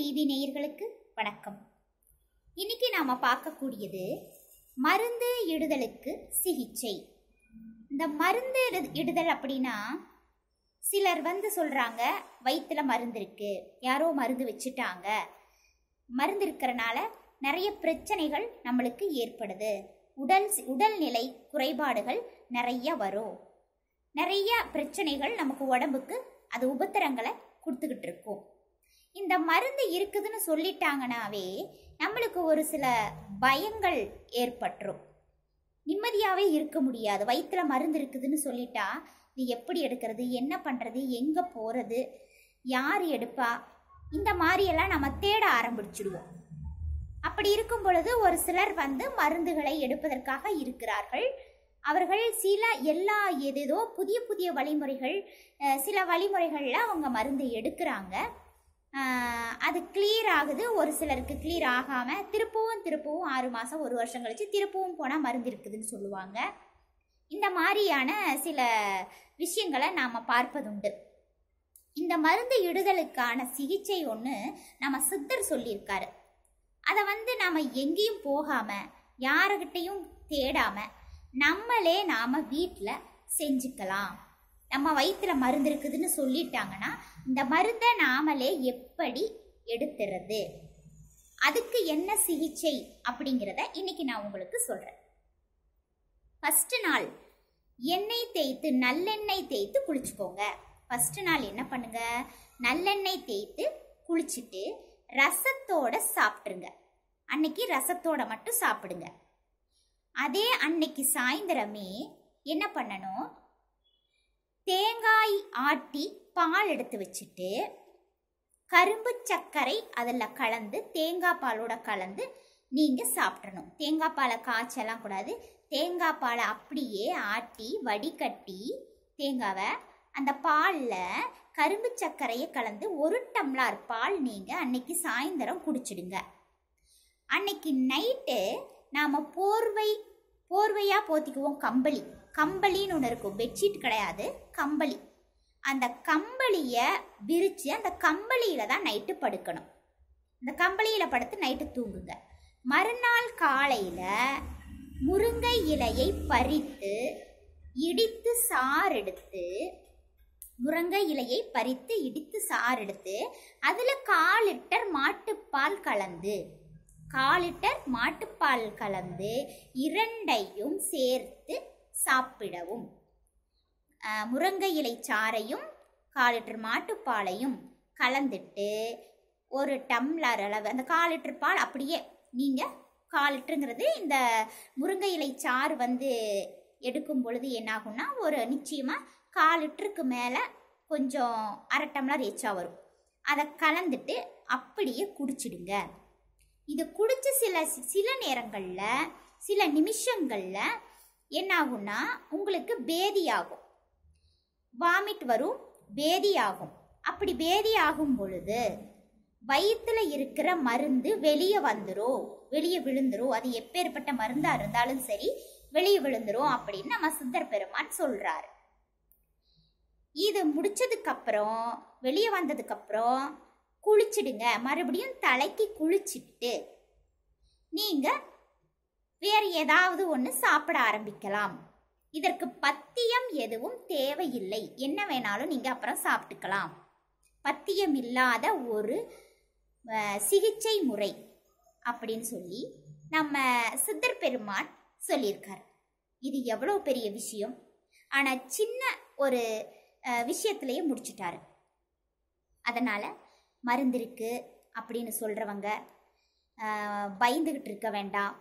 TV நேயர்களுக்கு வணக்கம் இன்னைக்கு நாம் பார்க்கக்கூடியது மருந்து இடுதலுக்கு சிகிச்சை இந்த மருந்து இடுதல் அப்படின்னா சிலர் வந்து சொல்கிறாங்க வயிற்றில் மருந்து இருக்குது யாரோ மருந்து வச்சுட்டாங்க மருந்து இருக்கிறனால நிறைய பிரச்சனைகள் நம்மளுக்கு ஏற்படுது உடல் உடல்நிலை குறைபாடுகள் நிறைய வரும் நிறைய பிரச்சனைகள் நமக்கு உடம்புக்கு அது உபத்திரங்களை கொடுத்துக்கிட்டு இருக்கும் இந்த மருந்து இருக்குதுன்னு சொல்லிட்டாங்கனாவே நம்மளுக்கு ஒரு சில பயங்கள் ஏற்பட்டுரும் நிம்மதியாகவே இருக்க முடியாது வயிற்றில் மருந்து இருக்குதுன்னு சொல்லிட்டா இது எப்படி எடுக்கிறது என்ன பண்ணுறது எங்கே போகிறது யார் எடுப்பா இந்த மாதிரியெல்லாம் நம்ம தேட ஆரம்பிச்சிடுவோம் அப்படி இருக்கும் பொழுது ஒரு சிலர் வந்து மருந்துகளை எடுப்பதற்காக இருக்கிறார்கள் அவர்கள் சில எல்லா ஏதேதோ புதிய புதிய வழிமுறைகள் சில வழிமுறைகளில் அவங்க மருந்து எடுக்கிறாங்க அது கிளியர் ஆகுது ஒரு சிலருக்கு கிளியர் ஆகாமல் திருப்பவும் திருப்பவும் ஆறு மாதம் ஒரு வருஷம் கழித்து திருப்பவும் போனால் மருந்து இருக்குதுன்னு சொல்லுவாங்க இந்த மாதிரியான சில விஷயங்களை நாம் பார்ப்பதுண்டு இந்த மருந்து இடுதலுக்கான சிகிச்சை ஒன்று நம்ம சித்தர் சொல்லியிருக்காரு அதை வந்து நாம் எங்கேயும் போகாமல் யாருக்கிட்டையும் தேடாமல் நம்மளே நாம் வீட்டில் செஞ்சுக்கலாம் நம்ம வயிற்றுல மருந்து இருக்குதுன்னு சொல்லிட்டாங்கன்னா இந்த மருந்தை நாமளே எப்படி எடுத்துறது அதுக்கு என்ன சிகிச்சை அப்படிங்கிறத இன்னைக்கு நான் உங்களுக்கு சொல்கிறேன் ஃபஸ்ட்டு நாள் எண்ணெய் தேய்த்து நல்லெண்ணெய் தேய்த்து குளிச்சுக்கோங்க ஃபஸ்ட்டு நாள் என்ன பண்ணுங்க நல்லெண்ணெய் தேய்த்து குளிச்சுட்டு ரசத்தோட சாப்பிட்ருங்க அன்னைக்கு ரசத்தோட மட்டும் சாப்பிடுங்க அதே அன்னைக்கு சாயந்தரமே என்ன பண்ணணும் தேங்காய் ஆட்டி பால் எடுத்து வச்சுட்டு கரும்பு சர்க்கரை அதில் கலந்து தேங்காய் பாலோட கலந்து நீங்கள் சாப்பிடணும் தேங்காய் பாலை காய்ச்சலாம் கூடாது தேங்காய் பாலை அப்படியே ஆட்டி வடிகட்டி தேங்காவை அந்த பாலில் கரும்பு சர்க்கரையை கலந்து ஒரு டம்ளார் பால் நீங்கள் அன்னைக்கு சாயந்தரம் குடிச்சிடுங்க அன்னைக்கு நைட்டு நாம் போர்வை போர்வையாக போத்திக்குவோம் கம்பளி கம்பளின்னு ஒன்று இருக்கும் பெட்ஷீட் கிடையாது கம்பளி அந்த கம்பளியை விரித்து அந்த கம்பளியில் தான் நைட்டு படுக்கணும் இந்த கம்பளியில் படுத்து நைட்டு தூங்குங்க மறுநாள் காலையில் முருங்கை இலையை பறித்து இடித்து சாறு எடுத்து முருங்கை இலையை பறித்து இடித்து சாறு எடுத்து அதில் கால் லிட்டர் மாட்டுப்பால் கலந்து கால் லிட்டர் மாட்டுப்பால் கலந்து இரண்டையும் சேர்த்து சாப்பிடவும் முருங்கை இலை சாறையும் கால் லிட்டர் மாட்டுப்பாலையும் கலந்துட்டு ஒரு டம்ளர் அளவு அந்த கால் லிட்டர் பால் அப்படியே நீங்கள் கால் லிட்டருங்கிறது இந்த முருங்கை இலை சாறு வந்து எடுக்கும் பொழுது என்னாகும்னா ஒரு நிச்சயமாக கால் லிட்டருக்கு மேலே கொஞ்சம் அரை டம்ளர் எச்சா வரும் அதை கலந்துட்டு அப்படியே குடிச்சிடுங்க இதை குடிச்ச சில சில நேரங்களில் சில நிமிஷங்களில் என்ன ஆகும்னா உங்களுக்கு பேதியாகும் வாமிட் வரும் பேதியாகும் அப்படி பேதியாகும் பொழுது வயிற்றுல இருக்கிற மருந்து வெளியே வந்துடும் வெளியே விழுந்துரும் அது எப்பேற்பட்ட மருந்தாக இருந்தாலும் சரி வெளியே விழுந்துரும் அப்படின்னு நம்ம சுந்தர பெருமான் சொல்கிறாரு இது முடித்ததுக்கப்புறம் வெளியே வந்ததுக்கப்புறம் குளிச்சிடுங்க மறுபடியும் தலைக்கு குளிச்சுட்டு நீங்கள் வேறு ஏதாவது ஒன்று சாப்பிட ஆரம்பிக்கலாம் இதற்கு பத்தியம் எதுவும் தேவையில்லை என்ன வேணாலும் நீங்கள் அப்புறம் சாப்பிட்டுக்கலாம் பத்தியம் இல்லாத ஒரு சிகிச்சை முறை அப்படின்னு சொல்லி நம்ம சித்தர் பெருமான் சொல்லியிருக்கார் இது எவ்வளோ பெரிய விஷயம் ஆனால் சின்ன ஒரு விஷயத்துலேயே முடிச்சிட்டாரு அதனால் மருந்திருக்கு அப்படின்னு சொல்கிறவங்க பயந்துக்கிட்டு இருக்க வேண்டாம்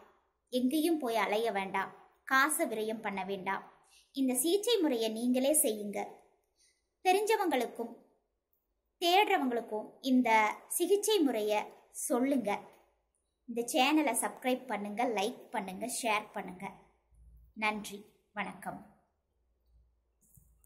எங்கேயும் போய் அலைய வேண்டாம் காசை விரயம் பண்ண வேண்டாம் இந்த சிகிச்சை முறையை நீங்களே செய்யுங்க தெரிஞ்சவங்களுக்கும் தேடுறவங்களுக்கும் இந்த சிகிச்சை முறையை சொல்லுங்க இந்த சேனலை சப்ஸ்கிரைப் பண்ணுங்கள் லைக் பண்ணுங்கள் ஷேர் பண்ணுங்கள் நன்றி வணக்கம்